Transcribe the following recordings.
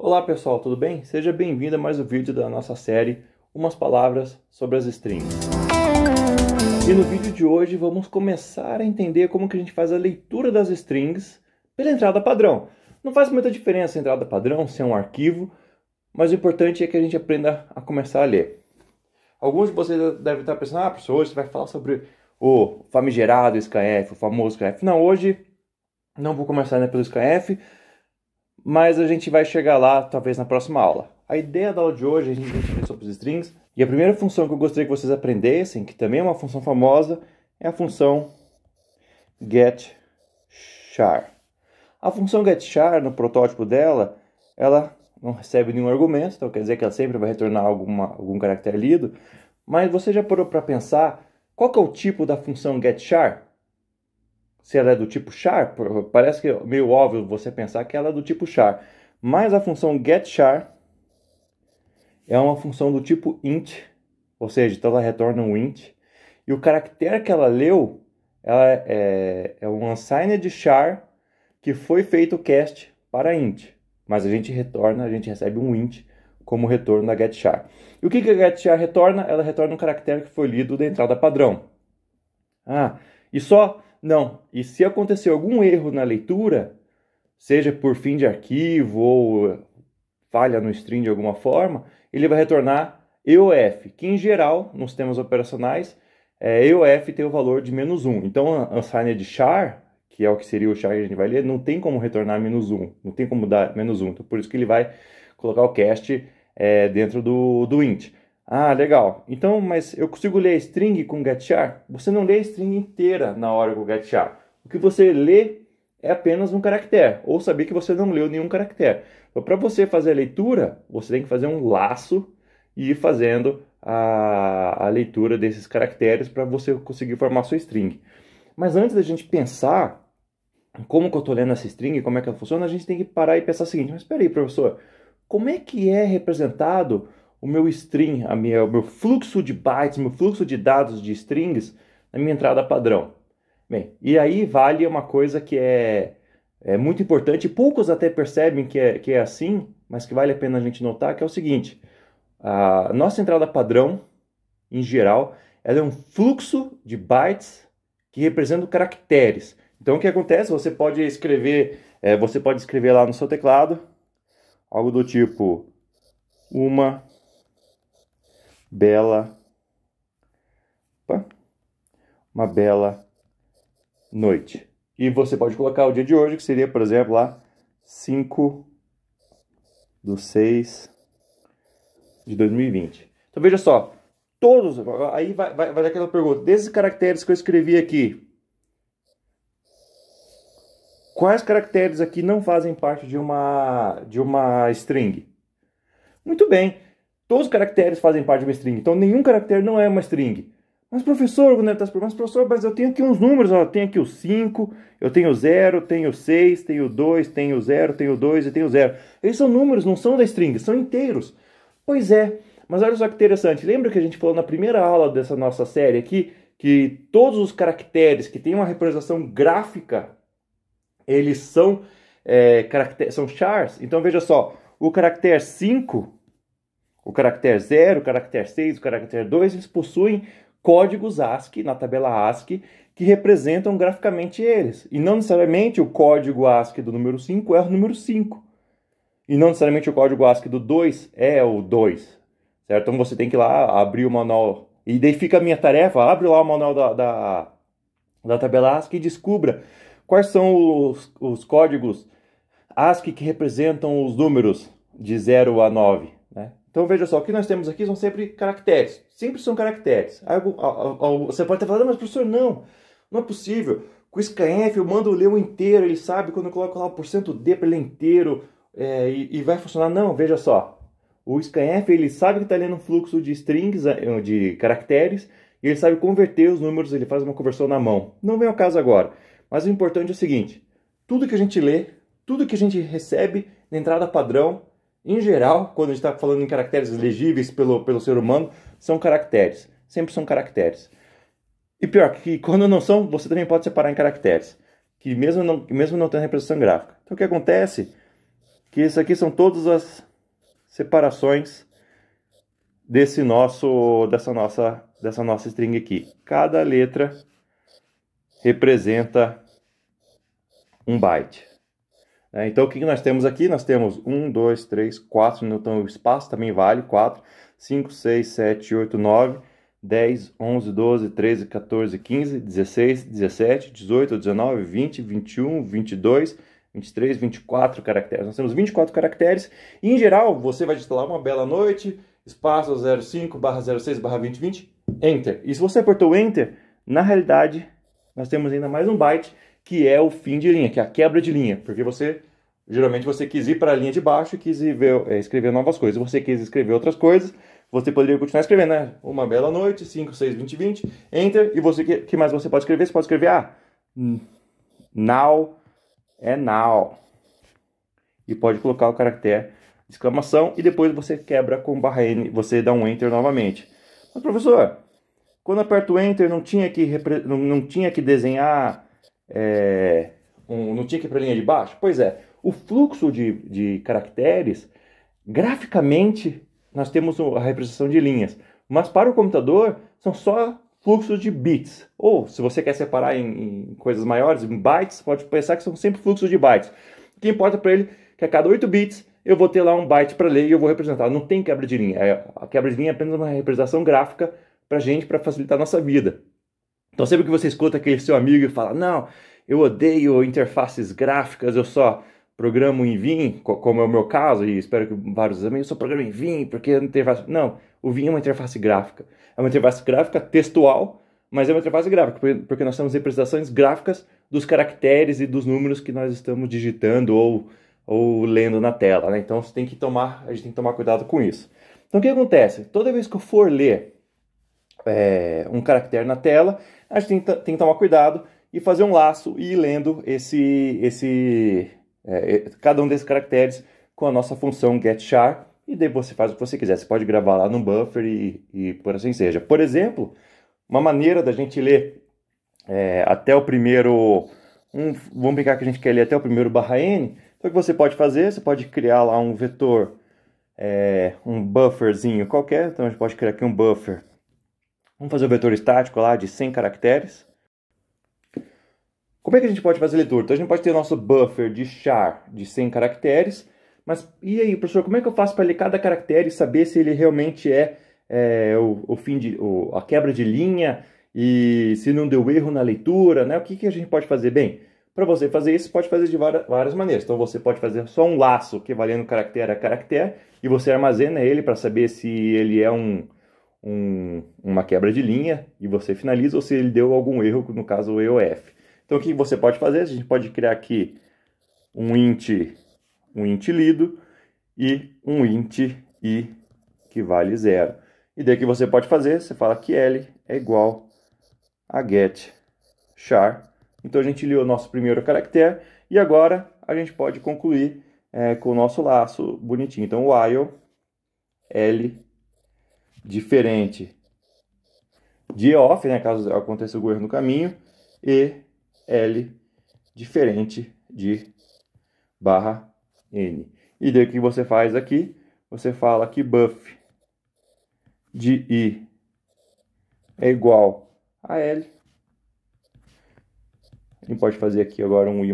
Olá pessoal, tudo bem? Seja bem-vindo a mais um vídeo da nossa série Umas Palavras sobre as Strings. E no vídeo de hoje vamos começar a entender como que a gente faz a leitura das strings pela entrada padrão. Não faz muita diferença a entrada padrão se é um arquivo, mas o importante é que a gente aprenda a começar a ler. Alguns de vocês devem estar pensando, ah professor, hoje você vai falar sobre o famigerado SKF, o famoso SKF. Não, hoje não vou começar né, pelo SKF, mas a gente vai chegar lá talvez na próxima aula. A ideia da aula de hoje é a gente discutir sobre os strings, e a primeira função que eu gostaria que vocês aprendessem, que também é uma função famosa, é a função getChar. A função getChar, no protótipo dela, ela não recebe nenhum argumento, então quer dizer que ela sempre vai retornar alguma, algum caractere lido, mas você já parou para pensar qual é o tipo da função getChar? se ela é do tipo char, parece que é meio óbvio você pensar que ela é do tipo char. Mas a função getChar é uma função do tipo int, ou seja, então ela retorna um int. E o caractere que ela leu ela é, é, é um unsigned char que foi feito o cast para int. Mas a gente retorna, a gente recebe um int como retorno da getChar. E o que, que a getChar retorna? Ela retorna um caractere que foi lido da entrada padrão. Ah, e só não. E se acontecer algum erro na leitura, seja por fim de arquivo ou eh, falha no string de alguma forma, ele vai retornar EOF, que em geral, nos sistemas operacionais, é, EOF tem o valor de menos 1. Então, unsigned char, que é o que seria o char que a gente vai ler, não tem como retornar menos 1, não tem como dar menos 1. Então, por isso que ele vai colocar o cast é, dentro do, do int. Ah, legal. Então, mas eu consigo ler a string com getchar. Você não lê a string inteira na hora do getchar. O que você lê é apenas um caractere, ou saber que você não leu nenhum caractere. Então, para você fazer a leitura, você tem que fazer um laço e ir fazendo a, a leitura desses caracteres para você conseguir formar sua string. Mas antes da gente pensar como que eu estou lendo essa string, como é que ela funciona, a gente tem que parar e pensar o seguinte, mas espera aí, professor, como é que é representado o meu string, a minha, o meu fluxo de bytes, meu fluxo de dados de strings na minha entrada padrão. Bem, e aí vale uma coisa que é, é muito importante, poucos até percebem que é, que é assim, mas que vale a pena a gente notar, que é o seguinte, a nossa entrada padrão, em geral, ela é um fluxo de bytes que representam caracteres. Então o que acontece? Você pode escrever, é, você pode escrever lá no seu teclado algo do tipo uma bela. Opa, uma bela noite. E você pode colocar o dia de hoje, que seria, por exemplo, lá 5 do 6 de 2020. Então veja só, todos. Aí vai, vai, vai aquela pergunta: desses caracteres que eu escrevi aqui, quais caracteres aqui não fazem parte de uma, de uma string? Muito bem. Todos os caracteres fazem parte de uma string, então nenhum caractere não é uma string. Mas professor, quando ele tá mas professor, mas eu tenho aqui uns números, ó, eu tenho aqui o 5, eu tenho o 0, tenho o 6, tenho o 2, tenho o 0, tenho o 2 e tenho o 0. Eles são números, não são da string, são inteiros. Pois é, mas olha só que interessante, lembra que a gente falou na primeira aula dessa nossa série aqui, que todos os caracteres que têm uma representação gráfica, eles são, é, são chars? Então veja só, o caractere 5 o caractere 0, o caractere 6, o caractere 2, eles possuem códigos ASCII na tabela ASCII que representam graficamente eles. E não necessariamente o código ASCII do número 5 é o número 5. E não necessariamente o código ASCII do 2 é o 2. Certo? Então você tem que ir lá abrir o manual. E daí fica a minha tarefa: abre lá o manual da, da, da tabela ASCII e descubra quais são os, os códigos ASCII que representam os números de 0 a 9 então veja só, o que nós temos aqui são sempre caracteres. Sempre são caracteres. Você pode estar falando, ah, mas professor, não. Não é possível. Com o scanf eu mando ler o inteiro, ele sabe quando eu coloco lá o porcento D para ler inteiro é, e, e, vai funcionar. Não, veja só. O scanf ele sabe que está lendo um fluxo de strings, é, de caracteres, e ele sabe converter os números, ele faz uma conversão na mão. Não vem ao caso agora. Mas o importante é o seguinte: tudo que a gente lê, tudo que a gente recebe na entrada padrão, em geral, quando a gente está falando em caracteres legíveis pelo, pelo ser humano, são caracteres. Sempre são caracteres. E pior, que quando não são, você também pode separar em caracteres. Que mesmo não, mesmo não tendo representação gráfica. Então o que acontece? Que isso aqui são todas as separações desse nosso, dessa, nossa, dessa nossa string aqui. Cada letra representa um byte. Né? Então, o que nós temos aqui? Nós temos 1, 2, 3, 4 newton espaço, também vale 4, 5, 6, 7, 8, 9, 10, 11, 12, 13, 14, 15, 16, 17, 18, 19, 20, 21, 22, 23, 24 caracteres. Nós temos 24 caracteres e, em geral, você vai digitar uma bela noite, espaço 05 barra 06 barra 2020, Enter. E se você apertou Enter, na realidade, nós temos ainda mais um byte que é o fim de linha, que é a quebra de linha, porque você geralmente você quis ir para a linha de baixo e quis ver, é, escrever novas coisas. Você quis escrever outras coisas, você poderia continuar escrevendo, né? Uma bela noite, 5, 6, 20, 20, enter, e você que, que mais você pode escrever? Você pode escrever, ah, now é now. E pode colocar o caractere exclamação e depois você quebra com barra N, você dá um enter novamente. Mas professor, quando aperto enter não tinha que, não, não tinha que desenhar é, um, não tinha que ir para a linha de baixo? Pois é, o fluxo de, de caracteres, graficamente, nós temos a representação de linhas, mas para o computador são só fluxos de bits. Ou, se você quer separar em, em coisas maiores, em bytes, pode pensar que são sempre fluxos de bytes. O que importa para ele é que a cada 8 bits eu vou ter lá um byte para ler e eu vou representar. Não tem quebra de linha. É, a quebra de linha é apenas uma representação gráfica para a gente, para facilitar a nossa vida. Então sempre que você escuta aquele seu amigo e fala, não, eu odeio interfaces gráficas, eu só programo em Vim, como é o meu caso, e espero que vários também, eu só programo em Vim, porque não é interface. Não, o Vim é uma interface gráfica. É uma interface gráfica textual, mas é uma interface gráfica, porque nós temos representações gráficas dos caracteres e dos números que nós estamos digitando ou, ou lendo na tela. Né? Então você tem que tomar, a gente tem que tomar cuidado com isso. Então o que acontece? Toda vez que eu for ler é, um caractere na tela, a gente tem, tem, que tomar cuidado e fazer um laço e ir lendo esse, esse, é, cada um desses caracteres com a nossa função getChar e daí você faz o que você quiser. Você pode gravar lá no buffer e, e por assim seja. Por exemplo, uma maneira da gente ler é, até o primeiro. Um, vamos brincar que a gente quer ler até o primeiro barra N. Então o que você pode fazer? Você pode criar lá um vetor, é, um bufferzinho qualquer. Então a gente pode criar aqui um buffer Vamos fazer o vetor estático lá de 100 caracteres. Como é que a gente pode fazer leitura? Então a gente pode ter o nosso buffer de char de 100 caracteres, mas e aí, professor, como é que eu faço para ler cada caractere e saber se ele realmente é, é o, o, fim de o, a quebra de linha e se não deu erro na leitura, né? O que, que a gente pode fazer? Bem, para você fazer isso, pode fazer de várias, várias, maneiras. Então você pode fazer só um laço que valendo caractere a caractere e você armazena ele para saber se ele é um um, uma quebra de linha e você finaliza, ou se ele deu algum erro, no caso o EOF. Então o que você pode fazer? A gente pode criar aqui um int, um int lido e um int i que vale zero. E daí o que você pode fazer? Você fala que L é igual a get char. Então a gente liu o nosso primeiro caractere e agora a gente pode concluir é, com o nosso laço bonitinho. Então while L diferente de off, né, caso aconteça o erro no caminho, e L diferente de barra N. E daí o que você faz aqui? Você fala que buff de I é igual a L. A gente pode fazer aqui agora um I++,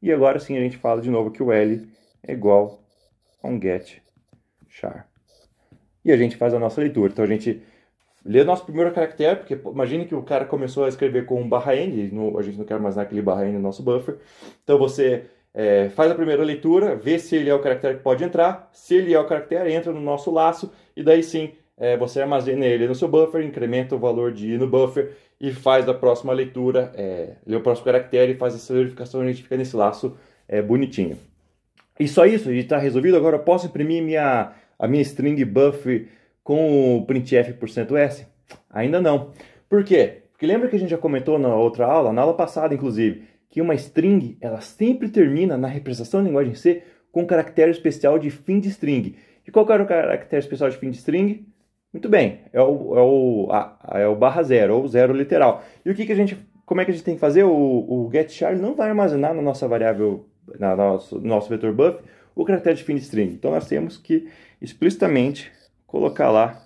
e agora sim a gente fala de novo que o L é igual a um get char e a gente faz a nossa leitura. Então a gente lê nosso primeiro caractere, porque imagine que o cara começou a escrever com um barra end no, a gente não quer mais naquele barra end no nosso buffer. Então você é, faz a primeira leitura, vê se ele é o caractere que pode entrar, se ele é o caractere, entra no nosso laço, e daí sim é, você armazena ele no seu buffer, incrementa o valor de i no buffer e faz a próxima leitura, é, lê o próximo caractere e faz essa verificação e a gente fica nesse laço é, bonitinho. E só isso, está resolvido. Agora eu posso imprimir minha a minha string buff com o printf%s? Ainda não. Por quê? Porque lembra que a gente já comentou na outra aula, na aula passada inclusive, que uma string ela sempre termina na representação da linguagem C com um caractere especial de fim de string. E qual era o caractere especial de fim de string? Muito bem, é o, é o, a, é o barra zero, ou zero literal. E o que, que a gente. Como é que a gente tem que fazer? O, o getChar não vai armazenar na nossa variável, na nosso, no nosso vetor buff, o caractere de fim de string. Então nós temos que explicitamente colocar lá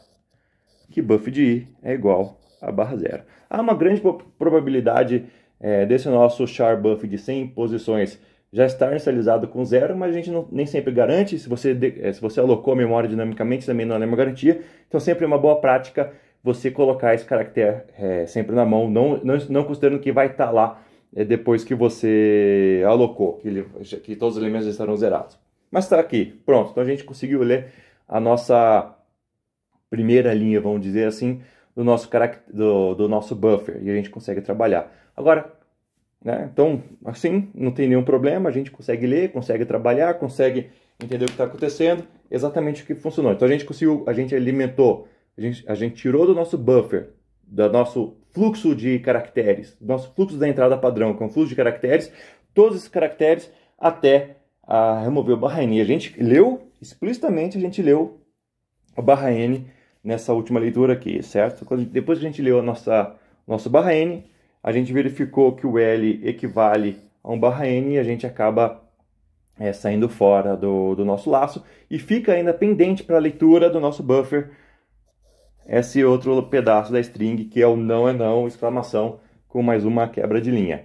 que buff de i é igual a barra zero. Há uma grande probabilidade é, desse nosso char buff de 100 posições já estar inicializado com zero, mas a gente não, nem sempre garante. Se você, é, se você alocou a memória dinamicamente, também não é uma garantia. Então, sempre é uma boa prática você colocar esse caractere é, sempre na mão, não, não, não considerando que vai estar tá lá é, depois que você alocou, que, ele, que todos os elementos estarão zerados. Mas está aqui, pronto. Então, a gente conseguiu ler a nossa primeira linha, vamos dizer assim, do nosso, do, do nosso buffer e a gente consegue trabalhar. Agora, né, então, assim, não tem nenhum problema, a gente consegue ler, consegue trabalhar, consegue entender o que está acontecendo, exatamente o que funcionou. Então a gente conseguiu, a gente alimentou, a gente, a gente tirou do nosso buffer, do nosso fluxo de caracteres, do nosso fluxo da entrada padrão, que é um fluxo de caracteres, todos esses caracteres até a ah, remover o E A gente leu explicitamente a gente leu a barra N nessa última leitura aqui, certo? depois que a gente leu a nossa nosso barra N, a gente verificou que o L equivale a um barra N e a gente acaba é, saindo fora do, do nosso laço e fica ainda pendente para a leitura do nosso buffer esse outro pedaço da string que é o não é não, exclamação, com mais uma quebra de linha.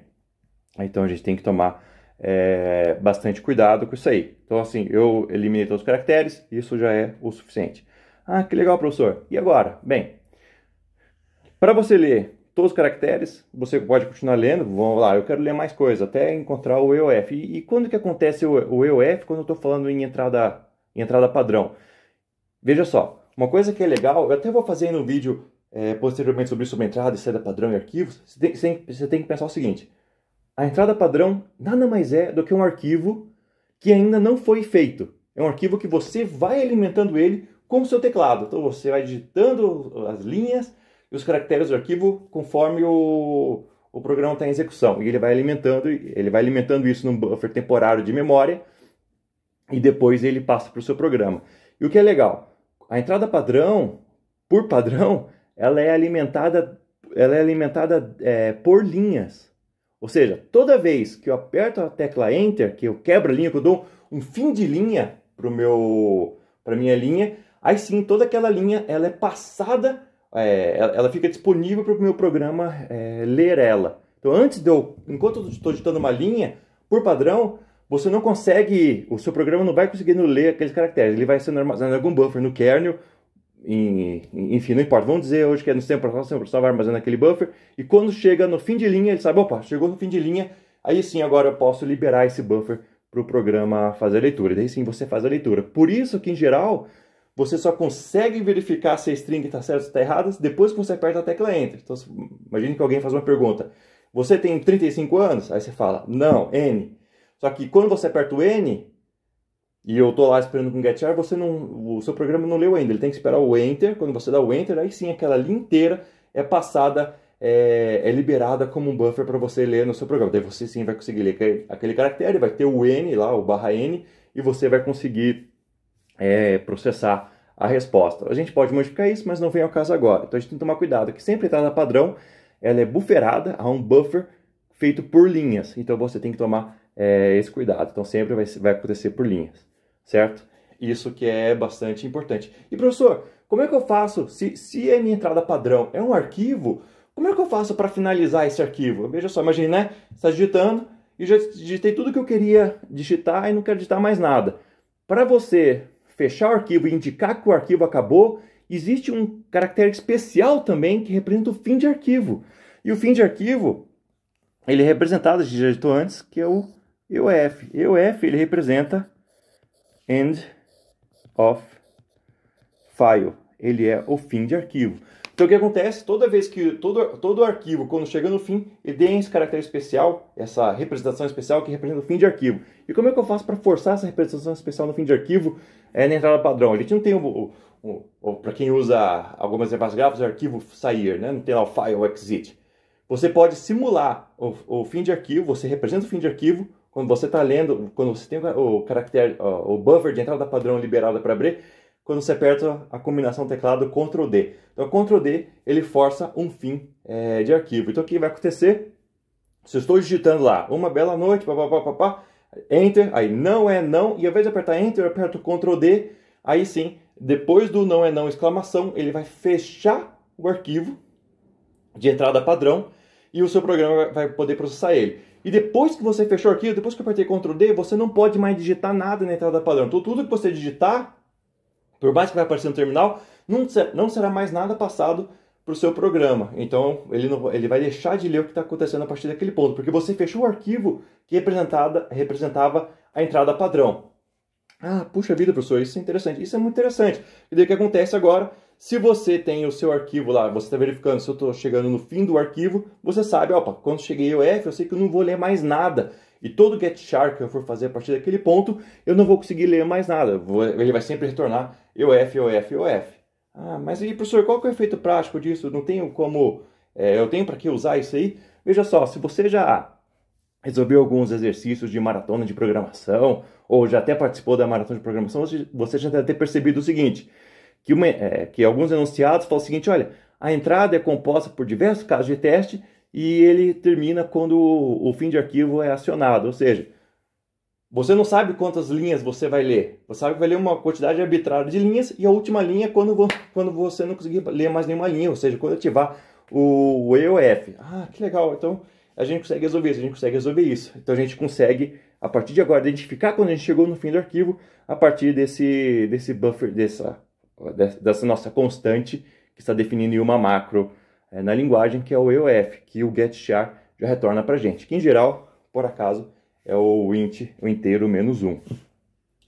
Então a gente tem que tomar é, bastante cuidado com isso aí. Então, assim, eu eliminei todos os caracteres, isso já é o suficiente. Ah, que legal, professor. E agora? Bem, para você ler todos os caracteres, você pode continuar lendo, vamos lá, eu quero ler mais coisas, até encontrar o EOF. E, e quando que acontece o, o EOF quando eu estou falando em entrada, em entrada padrão? Veja só, uma coisa que é legal, eu até vou fazer no vídeo é, posteriormente sobre isso, sobre entrada e saída padrão e arquivos, você tem, você tem que pensar o seguinte, a entrada padrão nada mais é do que um arquivo que ainda não foi feito. É um arquivo que você vai alimentando ele com o seu teclado. Então você vai digitando as linhas e os caracteres do arquivo conforme o, o programa está em execução. E ele vai alimentando, ele vai alimentando isso num buffer temporário de memória e depois ele passa para o seu programa. E o que é legal, a entrada padrão, por padrão, ela é alimentada, ela é alimentada é, por linhas. Ou seja, toda vez que eu aperto a tecla Enter, que eu quebro a linha, que eu dou um fim de linha para a minha linha, aí sim toda aquela linha ela é passada, é, ela fica disponível para o meu programa é, ler ela. Então antes de eu, enquanto eu estou digitando uma linha, por padrão, você não consegue, o seu programa não vai conseguindo ler aqueles caracteres, ele vai sendo armazenado em algum buffer no kernel em, enfim, não importa. Vamos dizer hoje que é no sistema processual, o vai armazenando aquele buffer. E quando chega no fim de linha, ele sabe, opa, chegou no fim de linha, aí sim agora eu posso liberar esse buffer para o programa fazer a leitura. Daí sim você faz a leitura. Por isso que, em geral, você só consegue verificar se a string está certa ou está errada depois que você aperta a tecla Enter. Então, imagine que alguém faz uma pergunta. Você tem 35 anos? Aí você fala, não, N. Só que quando você aperta o N, e eu tô lá esperando com get você não, o seu programa não leu ainda, ele tem que esperar o enter, quando você dá o enter, aí sim aquela linha inteira é passada, é, é liberada como um buffer para você ler no seu programa. Daí você sim vai conseguir ler aquele caractere, vai ter o n lá, o barra n, e você vai conseguir é, processar a resposta. A gente pode modificar isso, mas não vem ao caso agora. Então a gente tem que tomar cuidado, que sempre está na padrão, ela é bufferada há um buffer feito por linhas, então você tem que tomar é, esse cuidado. Então sempre vai, vai acontecer por linhas certo? Isso que é bastante importante. E professor, como é que eu faço, se, se a é minha entrada padrão é um arquivo, como é que eu faço para finalizar esse arquivo? Veja só, imagine, né? Você está digitando e já digitei tudo que eu queria digitar e não quero digitar mais nada. Para você fechar o arquivo e indicar que o arquivo acabou, existe um caractere especial também que representa o fim de arquivo. E o fim de arquivo, ele é representado, a gente já digitou antes, que é o EUF. EUF, ele representa end of file. Ele é o fim de arquivo. Então o que acontece? Toda vez que todo, todo arquivo, quando chega no fim, ele tem esse caractere especial, essa representação especial que representa o fim de arquivo. E como é que eu faço para forçar essa representação especial no fim de arquivo é, na entrada padrão? A gente não tem o. o, o para quem usa algumas reservas gráficas, o arquivo sair, né? não tem lá o file exit. Você pode simular o, o fim de arquivo, você representa o fim de arquivo quando você está lendo, quando você tem o caractere, o buffer de entrada padrão liberado para abrir, quando você aperta a combinação teclado Ctrl D. Então, Ctrl D ele força um fim é, de arquivo. Então, o que vai acontecer? Se eu estou digitando lá, uma bela noite, papapá, papá, Enter, aí não é não, e ao invés de apertar Enter, eu aperto Ctrl D, aí sim, depois do não é não exclamação, ele vai fechar o arquivo de entrada padrão e o seu programa vai poder processar ele. E depois que você fechou o arquivo, depois que eu apertei Ctrl D, você não pode mais digitar nada na entrada padrão. Então, tudo que você digitar, por mais que vai aparecer no terminal, não, ser, não será mais nada passado para o seu programa. Então, ele, não, ele vai deixar de ler o que está acontecendo a partir daquele ponto, porque você fechou o arquivo que representada, representava a entrada padrão. Ah, puxa vida, professor, isso é interessante. Isso é muito interessante. E daí o que acontece agora? Se você tem o seu arquivo lá, você está verificando se eu estou chegando no fim do arquivo, você sabe, opa, quando cheguei ao F, eu sei que eu não vou ler mais nada. E todo get char que eu for fazer a partir daquele ponto, eu não vou conseguir ler mais nada. ele vai sempre retornar eu F, eu F, eu F. Ah, mas aí, professor, qual que é o efeito prático disso? Não tenho como. É, eu tenho para que usar isso aí? Veja só, se você já resolveu alguns exercícios de maratona de programação, ou já até participou da maratona de programação, você já deve ter percebido o seguinte: que, uma, é, que alguns enunciados falam o seguinte: olha, a entrada é composta por diversos casos de teste e ele termina quando o, o fim de arquivo é acionado, ou seja, você não sabe quantas linhas você vai ler. Você sabe que vai ler uma quantidade arbitrária de linhas e a última linha é quando, quando você não conseguir ler mais nenhuma linha, ou seja, quando ativar o, o E ou F. Ah, que legal! Então a gente consegue resolver isso, a gente consegue resolver isso. Então a gente consegue, a partir de agora, identificar quando a gente chegou no fim do arquivo a partir desse, desse buffer, dessa dessa nossa constante que está definindo em uma macro é, na linguagem, que é o EOF, que o getChar já retorna para a gente, que em geral, por acaso, é o int, o inteiro menos 1.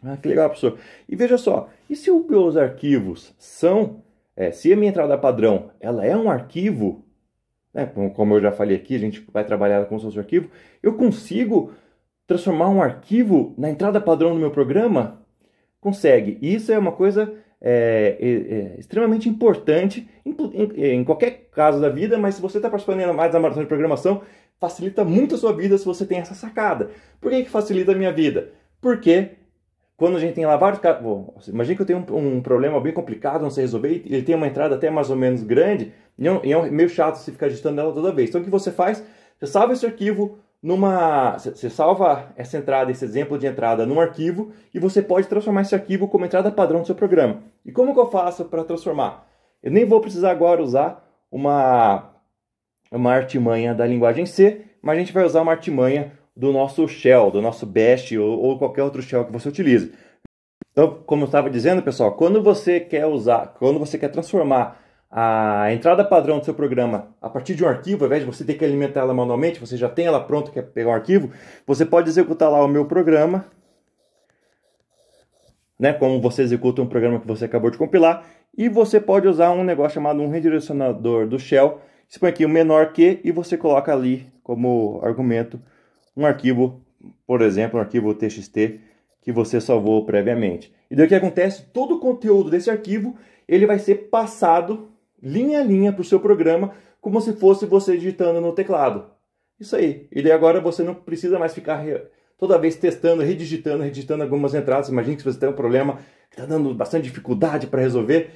Ah, que legal, professor. E veja só, e se os meus arquivos são, é, se a minha entrada padrão ela é um arquivo, né, como eu já falei aqui, a gente vai trabalhar com o seu arquivo, eu consigo transformar um arquivo na entrada padrão do meu programa? Consegue. E isso é uma coisa é, é, é, extremamente importante em, em, é, em, qualquer caso da vida, mas se você está participando mais da maratona de programação, facilita muito a sua vida se você tem essa sacada. Por que, que facilita a minha vida? Porque quando a gente tem lá vários imagina que eu tenho um, um, problema bem complicado, não sei resolver, e ele tem uma entrada até mais ou menos grande, e é, um, é meio chato se ficar digitando ela toda vez. Então o que você faz? Você salva esse arquivo, numa. Você salva essa entrada, esse exemplo de entrada num arquivo e você pode transformar esse arquivo como entrada padrão do seu programa. E como que eu faço para transformar? Eu nem vou precisar agora usar uma, uma artimanha da linguagem C, mas a gente vai usar uma artimanha do nosso shell, do nosso bash ou, ou qualquer outro shell que você utilize. Então, como eu estava dizendo, pessoal, quando você quer usar, quando você quer transformar a entrada padrão do seu programa a partir de um arquivo, ao invés de você ter que alimentar ela manualmente, você já tem ela pronta, quer é pegar um arquivo, você pode executar lá o meu programa, né, como você executa um programa que você acabou de compilar, e você pode usar um negócio chamado um redirecionador do shell, põe aqui o menor que, e você coloca ali como argumento um arquivo, por exemplo, um arquivo txt que você salvou previamente. E daí o que acontece? Todo o conteúdo desse arquivo ele vai ser passado linha a linha para o seu programa, como se fosse você digitando no teclado. Isso aí. E daí agora você não precisa mais ficar re... toda vez testando, redigitando, redigitando algumas entradas. Imagina que você tem um problema que está dando bastante dificuldade para resolver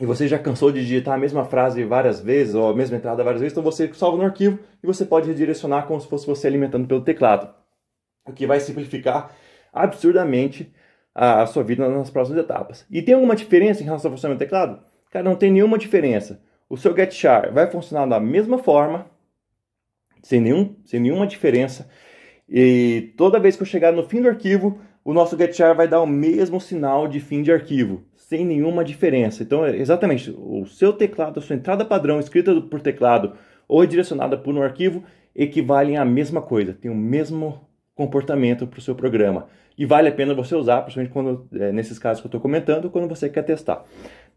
e você já cansou de digitar a mesma frase várias vezes ou a mesma entrada várias vezes, então você salva no arquivo e você pode redirecionar como se fosse você alimentando pelo teclado, o que vai simplificar absurdamente a, sua vida nas próximas etapas. E tem alguma diferença em relação ao funcionamento do teclado? não tem nenhuma diferença. O seu getchar vai funcionar da mesma forma, sem, nenhum, sem nenhuma diferença. E toda vez que eu chegar no fim do arquivo, o nosso getchar vai dar o mesmo sinal de fim de arquivo, sem nenhuma diferença. Então, é, exatamente, o seu teclado, a sua entrada padrão escrita por teclado ou direcionada por um arquivo equivalem à mesma coisa, tem o mesmo comportamento para o seu programa. E vale a pena você usar, principalmente quando, é, nesses casos que eu estou comentando, quando você quer testar.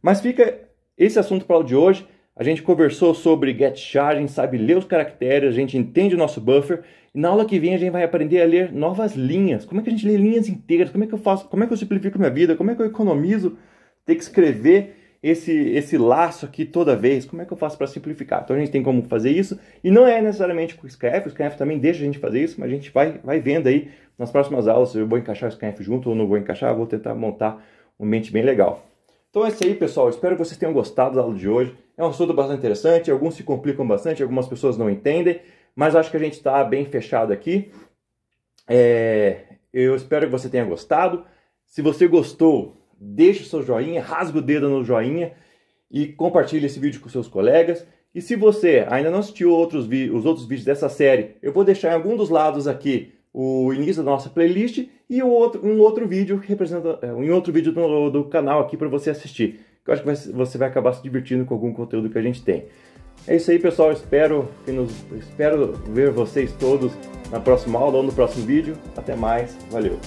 Mas fica esse assunto para o de hoje, a gente conversou sobre get char, a gente sabe ler os caracteres, a gente entende o nosso buffer. E na aula que vem a gente vai aprender a ler novas linhas. Como é que a gente lê linhas inteiras? Como é que eu faço? Como é que eu simplifico minha vida? Como é que eu economizo ter que escrever esse, esse laço aqui toda vez? Como é que eu faço para simplificar? Então a gente tem como fazer isso. E não é necessariamente com o SCF, o scanf também deixa a gente fazer isso, mas a gente vai, vai vendo aí nas próximas aulas se eu vou encaixar o scanf junto ou não vou encaixar, vou tentar montar um mente bem legal. Então é isso aí, pessoal. Espero que vocês tenham gostado da aula de hoje. É um assunto bastante interessante, alguns se complicam bastante, algumas pessoas não entendem, mas acho que a gente está bem fechado aqui. É... Eu espero que você tenha gostado. Se você gostou, deixe seu joinha, rasga o dedo no joinha e compartilhe esse vídeo com seus colegas. E se você ainda não assistiu outros os outros vídeos dessa série, eu vou deixar em algum dos lados aqui o início da nossa playlist e um outro, um outro vídeo representa é, um outro vídeo do, do canal aqui para você assistir. Eu acho que vai, você vai acabar se divertindo com algum conteúdo que a gente tem. É isso aí, pessoal. Espero que nos espero ver vocês todos na próxima aula ou no próximo vídeo. Até mais. Valeu.